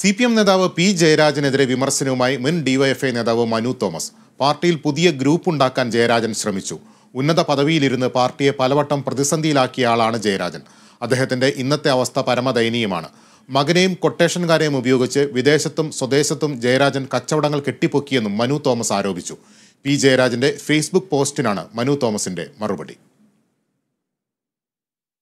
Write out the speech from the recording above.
C P M നേതാവ് പി ജയരാജനെതിരെ വിമർശനവുമായി മുൻ ഡിവൈഎഫ്ഐ നേതാവ് മനു തോമസ് പാർട്ടിയിൽ പുതിയ ഗ്രൂപ്പ് ഉണ്ടാക്കാൻ ജയരാജൻ ശ്രമിച്ചു ഉന്നത പദവിയിലിരുന്ന് പാർട്ടിയെ പലവട്ടം പ്രതിസന്ധിയിലാക്കിയ ആളാണ് ജയരാജൻ അദ്ദേഹത്തിന്റെ ഇന്നത്തെ അവസ്ഥ പരമദയനീയമാണ് മകനെയും കൊട്ടേഷൻകാരെയും ഉപയോഗിച്ച് വിദേശത്തും സ്വദേശത്തും ജയരാജൻ കച്ചവടങ്ങൾ കെട്ടിപ്പൊക്കിയെന്നും മനു തോമസ് ആരോപിച്ചു പി ജയരാജന്റെ ഫേസ്ബുക്ക് പോസ്റ്റിനാണ് മനു തോമസിന്റെ മറുപടി